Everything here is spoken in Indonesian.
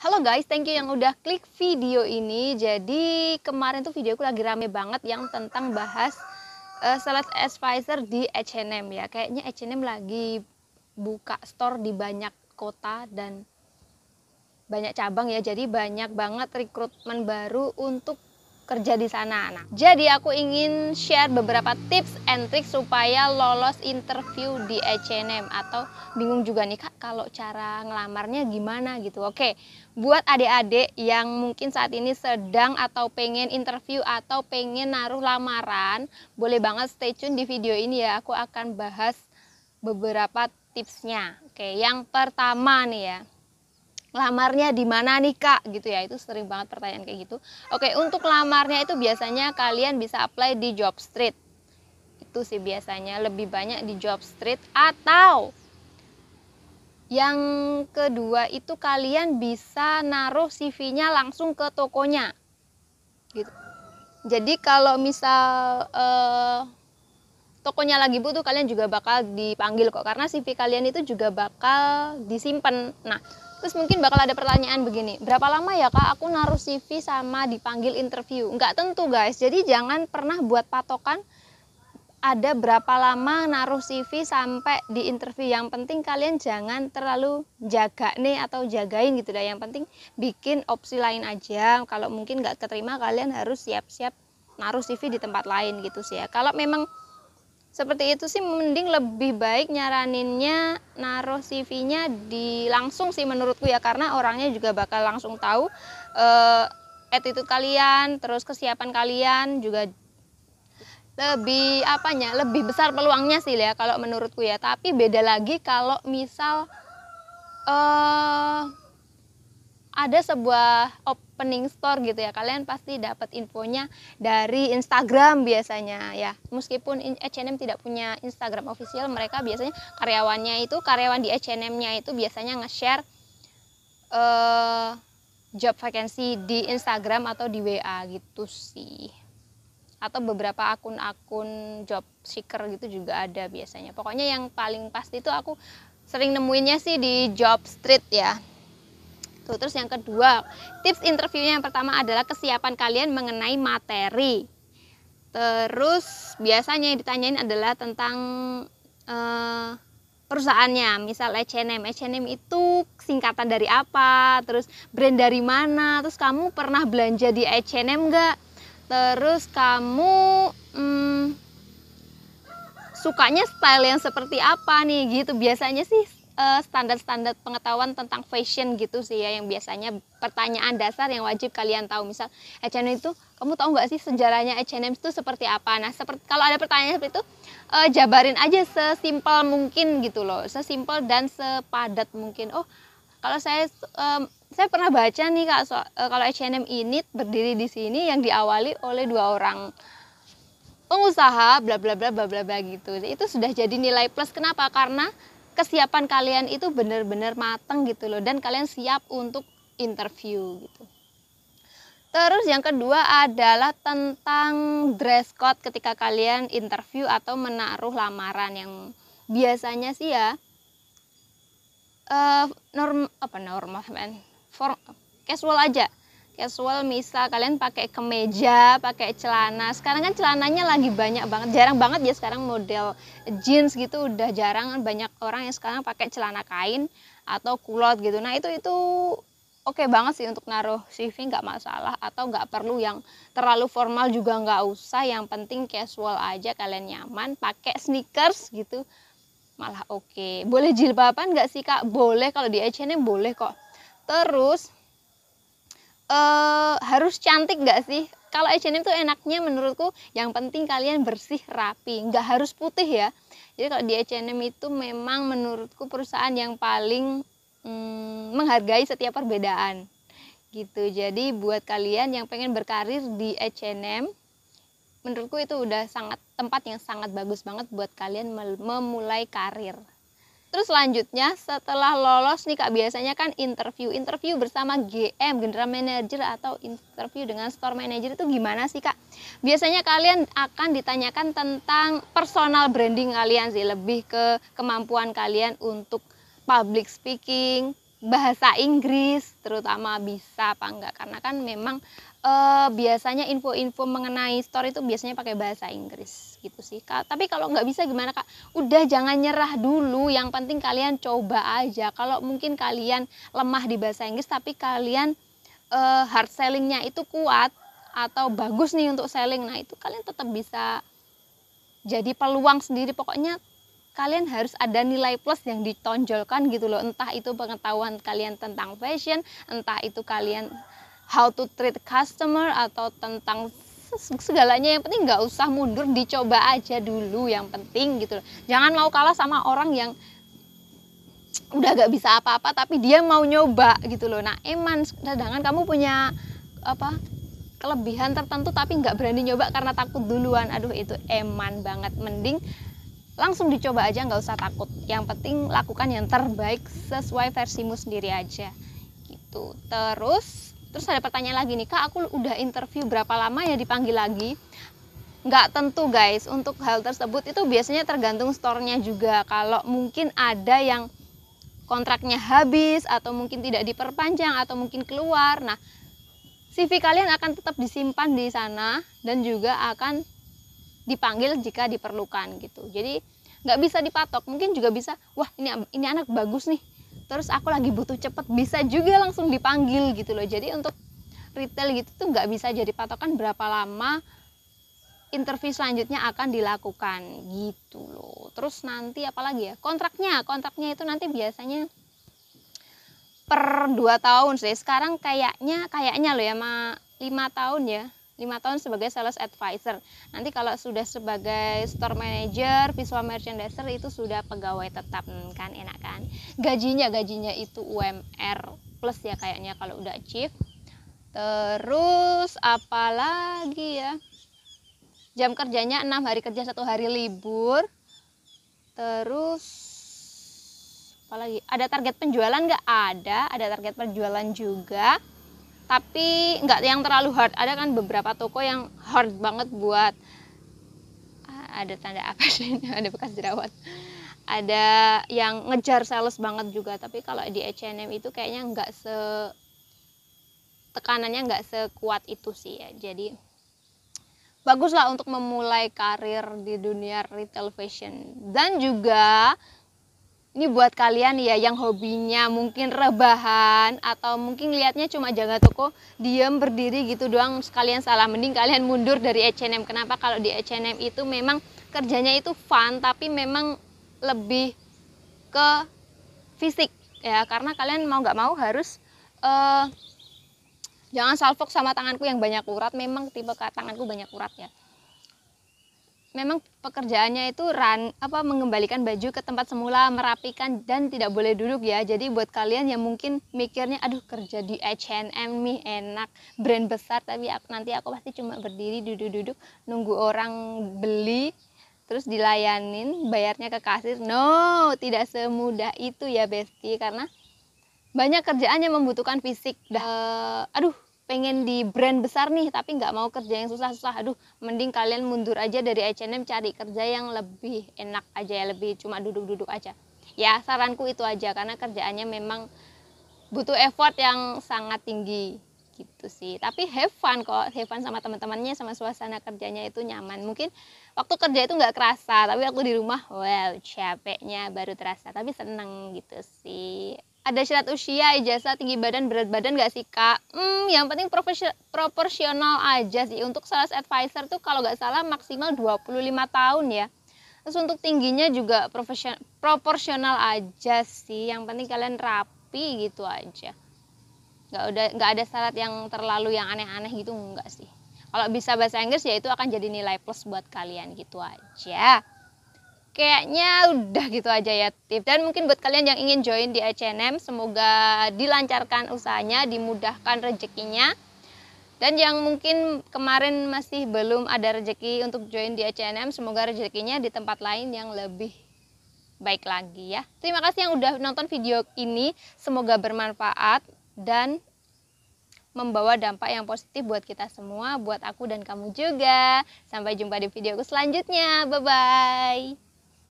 Halo guys, thank you yang udah klik video ini. Jadi kemarin tuh videoku lagi rame banget yang tentang bahas uh, eh, sales advisor di H&M ya. Kayaknya H&M lagi buka store di banyak kota dan banyak cabang ya. Jadi banyak banget rekrutmen baru untuk kerja di sana. Nah, jadi aku ingin share beberapa tips and trick supaya lolos interview di H&M atau bingung juga nih Kak kalau cara ngelamarnya gimana gitu. Oke, buat adik-adik yang mungkin saat ini sedang atau pengen interview atau pengen naruh lamaran, boleh banget stay tune di video ini ya. Aku akan bahas beberapa tipsnya. Oke, yang pertama nih ya lamarnya di mana nih kak gitu ya itu sering banget pertanyaan kayak gitu oke untuk lamarnya itu biasanya kalian bisa apply di job street itu sih biasanya lebih banyak di job street atau yang kedua itu kalian bisa naruh CV-nya langsung ke tokonya gitu jadi kalau misal eh, tokonya lagi butuh kalian juga bakal dipanggil kok karena CV kalian itu juga bakal disimpan nah Terus mungkin bakal ada pertanyaan begini, berapa lama ya kak aku naruh CV sama dipanggil interview? Enggak tentu guys, jadi jangan pernah buat patokan ada berapa lama naruh CV sampai di interview. Yang penting kalian jangan terlalu jaga nih atau jagain gitu lah. Yang penting bikin opsi lain aja. Kalau mungkin nggak keterima kalian harus siap-siap naruh CV di tempat lain gitu sih ya. Kalau memang seperti itu sih mending lebih baik nyaraninnya naruh CV-nya di langsung sih menurutku ya karena orangnya juga bakal langsung tahu uh, attitude kalian terus kesiapan kalian juga lebih apanya lebih besar peluangnya sih ya kalau menurutku ya tapi beda lagi kalau misal uh, ada sebuah opening store gitu ya kalian pasti dapat infonya dari Instagram biasanya ya meskipun H&M tidak punya Instagram official mereka biasanya karyawannya itu karyawan di H&M-nya itu biasanya nge-share uh, job vacancy di Instagram atau di WA gitu sih atau beberapa akun-akun job seeker gitu juga ada biasanya pokoknya yang paling pasti itu aku sering nemuinnya sih di job street ya satu. Terus yang kedua, tips interviewnya yang pertama adalah kesiapan kalian mengenai materi. Terus biasanya yang ditanyain adalah tentang uh, perusahaannya, misal H&M. H&M itu singkatan dari apa? Terus brand dari mana? Terus kamu pernah belanja di H&M nggak Terus kamu hmm, sukanya style yang seperti apa nih gitu biasanya sih Eh, standar-standar uh, pengetahuan tentang fashion gitu sih ya yang biasanya pertanyaan dasar yang wajib kalian tahu misal H&M itu kamu tahu nggak sih sejarahnya H&M itu seperti apa nah seperti kalau ada pertanyaan seperti itu uh, jabarin aja sesimpel mungkin gitu loh sesimpel dan sepadat mungkin oh kalau saya um, saya pernah baca nih kak so, uh, kalau H&M ini berdiri di sini yang diawali oleh dua orang pengusaha bla bla bla bla bla bla gitu itu sudah jadi nilai plus kenapa karena kesiapan kalian itu benar-benar mateng gitu loh dan kalian siap untuk interview gitu. Terus yang kedua adalah tentang dress code ketika kalian interview atau menaruh lamaran yang biasanya sih ya uh, norm apa normal man form casual aja casual misal kalian pakai kemeja, pakai celana. Sekarang kan celananya lagi banyak banget, jarang banget ya sekarang model jeans gitu udah jarang banyak orang yang sekarang pakai celana kain atau kulot gitu. Nah, itu itu oke okay banget sih untuk naruh CV nggak masalah atau nggak perlu yang terlalu formal juga nggak usah yang penting casual aja kalian nyaman pakai sneakers gitu malah oke okay. boleh jilbaban nggak sih kak boleh kalau di H&M boleh kok terus uh, harus cantik nggak sih? Kalau H&M tuh enaknya menurutku yang penting kalian bersih rapi, nggak harus putih ya. Jadi kalau di H&M itu memang menurutku perusahaan yang paling hmm, menghargai setiap perbedaan gitu. Jadi buat kalian yang pengen berkarir di H&M, menurutku itu udah sangat tempat yang sangat bagus banget buat kalian memulai karir. Terus selanjutnya setelah lolos nih Kak biasanya kan interview, interview bersama GM, General Manager atau interview dengan store manager itu gimana sih Kak? Biasanya kalian akan ditanyakan tentang personal branding kalian sih, lebih ke kemampuan kalian untuk public speaking, bahasa Inggris terutama bisa apa enggak karena kan memang e, biasanya info-info mengenai store itu biasanya pakai bahasa Inggris gitu sih kak tapi kalau nggak bisa gimana kak udah jangan nyerah dulu yang penting kalian coba aja kalau mungkin kalian lemah di bahasa Inggris tapi kalian e, hard sellingnya itu kuat atau bagus nih untuk selling nah itu kalian tetap bisa jadi peluang sendiri pokoknya kalian harus ada nilai plus yang ditonjolkan gitu loh entah itu pengetahuan kalian tentang fashion entah itu kalian how to treat customer atau tentang segalanya yang penting nggak usah mundur dicoba aja dulu yang penting gitu loh jangan mau kalah sama orang yang udah gak bisa apa-apa tapi dia mau nyoba gitu loh nah eman sedangkan kamu punya apa kelebihan tertentu tapi nggak berani nyoba karena takut duluan aduh itu eman banget mending langsung dicoba aja nggak usah takut yang penting lakukan yang terbaik sesuai versimu sendiri aja gitu terus terus ada pertanyaan lagi nih kak aku udah interview berapa lama ya dipanggil lagi nggak tentu guys untuk hal tersebut itu biasanya tergantung store juga kalau mungkin ada yang kontraknya habis atau mungkin tidak diperpanjang atau mungkin keluar nah CV kalian akan tetap disimpan di sana dan juga akan dipanggil jika diperlukan gitu jadi nggak bisa dipatok mungkin juga bisa wah ini ini anak bagus nih terus aku lagi butuh cepet bisa juga langsung dipanggil gitu loh jadi untuk retail gitu tuh nggak bisa jadi patokan berapa lama interview selanjutnya akan dilakukan gitu loh terus nanti apalagi ya kontraknya kontraknya itu nanti biasanya per 2 tahun sih sekarang kayaknya kayaknya loh ya ma 5 tahun ya lima tahun sebagai sales advisor. Nanti kalau sudah sebagai store manager, visual merchandiser itu sudah pegawai tetap kan enak kan. Gajinya gajinya itu UMR plus ya kayaknya kalau udah chief. Terus apalagi ya? Jam kerjanya enam hari kerja satu hari libur. Terus apalagi ada target penjualan nggak ada ada target penjualan juga tapi nggak yang terlalu hard ada kan beberapa toko yang hard banget buat ah, ada tanda apa sih ada bekas jerawat ada yang ngejar sales banget juga tapi kalau di H&M itu kayaknya nggak se tekanannya nggak sekuat itu sih ya jadi baguslah untuk memulai karir di dunia retail fashion dan juga ini buat kalian ya yang hobinya mungkin rebahan atau mungkin lihatnya cuma jaga toko diem berdiri gitu doang sekalian salah mending kalian mundur dari H&M kenapa kalau di H&M itu memang kerjanya itu fun tapi memang lebih ke fisik ya karena kalian mau nggak mau harus uh, jangan salfok sama tanganku yang banyak urat memang tipe tanganku banyak urat ya memang pekerjaannya itu run, apa mengembalikan baju ke tempat semula merapikan dan tidak boleh duduk ya jadi buat kalian yang mungkin mikirnya aduh kerja di H&M nih enak brand besar tapi aku, nanti aku pasti cuma berdiri duduk-duduk nunggu orang beli terus dilayanin bayarnya ke kasir no tidak semudah itu ya Besti karena banyak kerjaan yang membutuhkan fisik dah uh, aduh pengen di brand besar nih tapi nggak mau kerja yang susah-susah aduh mending kalian mundur aja dari H&M cari kerja yang lebih enak aja ya lebih cuma duduk-duduk aja ya saranku itu aja karena kerjaannya memang butuh effort yang sangat tinggi gitu sih tapi have fun kok have fun sama teman-temannya sama suasana kerjanya itu nyaman mungkin waktu kerja itu nggak kerasa tapi aku di rumah well capeknya baru terasa tapi seneng gitu sih ada syarat usia, ijazah, tinggi badan, berat badan nggak sih kak? Hmm, yang penting proporsional aja sih. Untuk sales advisor tuh kalau nggak salah maksimal 25 tahun ya. Terus untuk tingginya juga proporsional aja sih. Yang penting kalian rapi gitu aja. Nggak udah nggak ada syarat yang terlalu yang aneh-aneh gitu nggak sih. Kalau bisa bahasa Inggris ya itu akan jadi nilai plus buat kalian gitu aja kayaknya udah gitu aja ya tips dan mungkin buat kalian yang ingin join di H&M semoga dilancarkan usahanya dimudahkan rezekinya dan yang mungkin kemarin masih belum ada rezeki untuk join di H&M semoga rezekinya di tempat lain yang lebih baik lagi ya terima kasih yang udah nonton video ini semoga bermanfaat dan membawa dampak yang positif buat kita semua, buat aku dan kamu juga. Sampai jumpa di videoku selanjutnya. Bye bye.